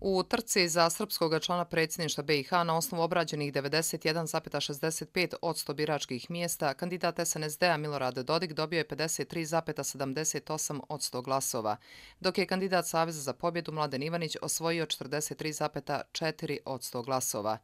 U trci za srpskog člana predsjedništa BiH na osnovu obrađenih 91,65 od 100 biračkih mjesta, kandidat SNSD-a Milorad Dodik dobio je 53,78 od 100 glasova, dok je kandidat Saveza za pobjedu Mladen Ivanić osvojio 43,4 od 100 glasova.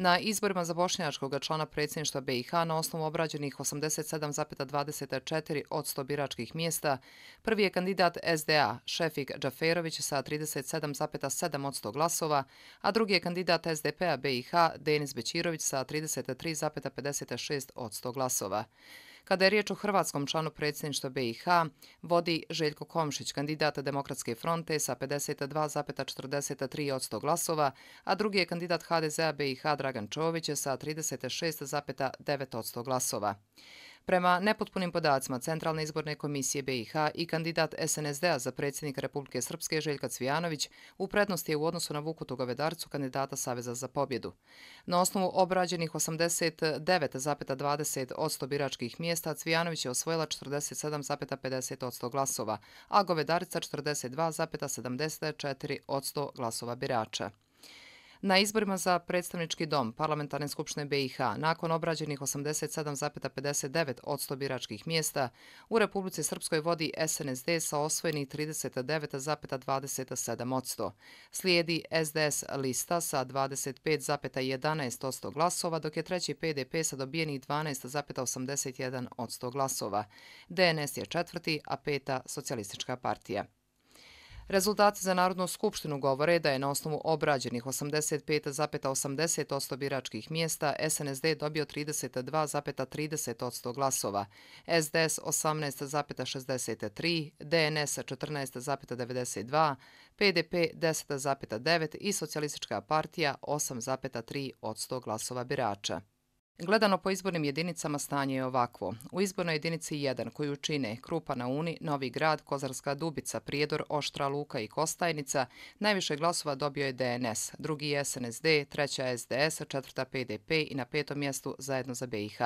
Na izborima za bošnjačkog člana predsjedništva BiH na osnovu obrađenih 87,24 od 100 biračkih mjesta, prvi je kandidat SDA Šefik Džaferović sa 37,7 od 100 glasova, a drugi je kandidat SDP-a BiH Denis Bećirović sa 33,56 od 100 glasova. Kada je riječ o hrvatskom članu predsjedništva BiH, vodi Željko Komšić, kandidata Demokratske fronte sa 52,43 glasova, a drugi je kandidat HDZ-a BiH Dragan Čović sa 36,9 glasova. Prema nepotpunim podacima Centralne izborne komisije BiH i kandidat SNSD-a za predsjednika Republike Srpske Željka Cvijanović u prednosti je u odnosu na Vukutoga Vedarcu kandidata Saveza za pobjedu. Na osnovu obrađenih 89,20 od 100 biračkih mjesta Cvijanović je osvojila 47,50 od 100 glasova, a Govedarica 42,74 od 100 glasova birača. Na izborima za predstavnički dom Parlamentarne skupštine BiH nakon obrađenih 87,59 od 100 biračkih mjesta, u Republici Srpskoj vodi SNSD sa osvojenih 39,27 od 100. Slijedi SDS lista sa 25,11 od 100 glasova, dok je treći PDP sa dobijenih 12,81 od 100 glasova. DNS je četvrti, a peta socijalistička partija. Rezultati za Narodnu skupštinu govore da je na osnovu obrađenih 85,80% biračkih mjesta SNSD dobio 32,30% glasova, SDS 18,63%, DNS 14,92%, PDP 10,9% i Socialistička partija 8,3% glasova birača. Gledano po izbornim jedinicama stanje je ovakvo. U izbornoj jedinici 1 koju čine Krupa na Uni, Novi Grad, Kozarska Dubica, Prijedor, Oštra Luka i Kostajnica, najviše glasova dobio je DNS, drugi je SNSD, treća je SDS, četvrta PDP i na petom mjestu zajedno za BiH.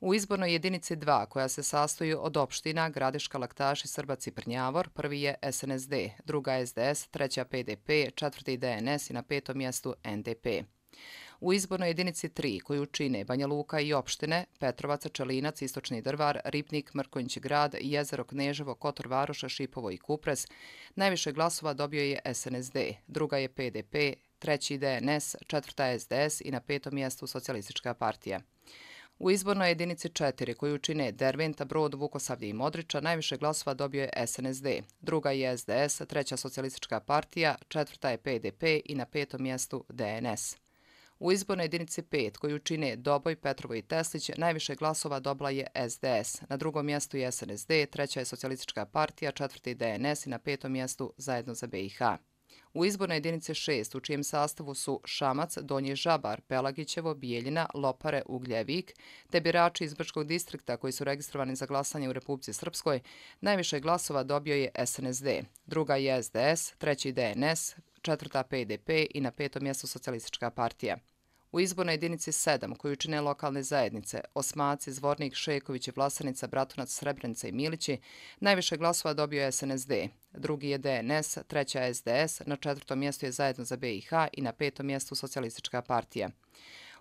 U izbornoj jedinici 2, koja se sastoji od opština Gradiška Laktaš i Srbac i Prnjavor, prvi je SNSD, druga SDS, treća PDP, četvrti DNS i na petom mjestu NDP. U izbornoj jedinici 3, koju čine Banja Luka i opštine, Petrovac, Čelinac, Istočni drvar, Ripnik, Mrkonjić grad, Jezero, Kneževo, Kotor, Varoša, Šipovo i Kupres, najviše glasova dobio je SNSD, druga je PDP, treći DNS, četvrta SDS i na petom mjestu Socialistička partija. U izbornoj jedinici 4, koju čine Derventa, Brod, Vukosavlje i Modrića, najviše glasova dobio je SNSD, druga je SDS, treća socijalistička partija, četvrta je PDP i na petom mjestu DNS. U izbornoj jedinici 5, koju čine Doboj, Petrovo i Teslić, najviše glasova dobila je SDS. Na drugom mjestu je SNSD, treća je Socialistička partija, četvrti DNS i na petom mjestu zajedno za BiH. U izbornoj jedinici 6, u čijem sastavu su Šamac, Donji Žabar, Pelagićevo, Bijeljina, Lopare, Ugljevik, te birači iz Brčkog distrikta koji su registrovani za glasanje u Republici Srpskoj, najviše glasova dobio je SNSD. Druga je SDS, treći DNS, četvrta PDP i na petom mjestu Socialistička partija. U izbornoj jedinici 7, koju čine lokalne zajednice, Osmaci, Zvornik, Šeković i Vlasanica, Bratunac, Srebrenica i Milići, najviše glasova dobio je SNSD. Drugi je DNS, treća je SDS, na četvrtom mjestu je Zajedno za BiH i na petom mjestu Socialistička partija.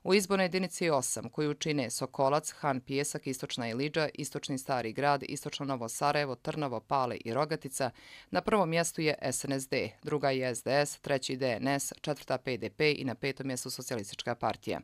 U izbornoj jedinici 8, koju čine Sokolac, Han Pijesak, Istočna Iliđa, Istočni Stari Grad, Istočno Novo Sarajevo, Trnovo, Pale i Rogatica, na prvom mjestu je SNSD, druga je SDS, treći DNS, četvrta PDP i na petom mjestu Socialistička partija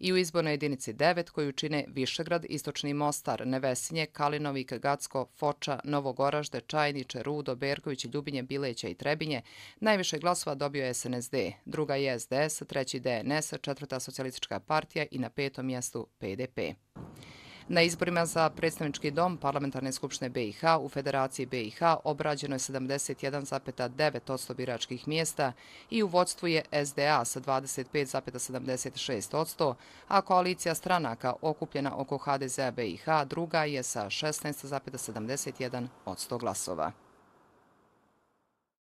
i u izbornoj jedinici 9 koju čine Višegrad, Istočni Mostar, Nevesinje, Kalinovik, Gacko, Foča, Novogoražde, Čajniče, Rudo, Berković, Ljubinje, Bileća i Trebinje, najviše glasova dobio je SNSD, druga je SDS, treći DNS, četvrta socijalistička partija i na petom mjestu PDP. Na izborima za predstavnički dom Parlamentarne skupštine BiH u Federaciji BiH obrađeno je 71,9 odsto biračkih mjesta i u vodstvu je SDA sa 25,76 odsto, a koalicija stranaka okupljena oko HDZ-a BiH druga je sa 16,71 odsto glasova.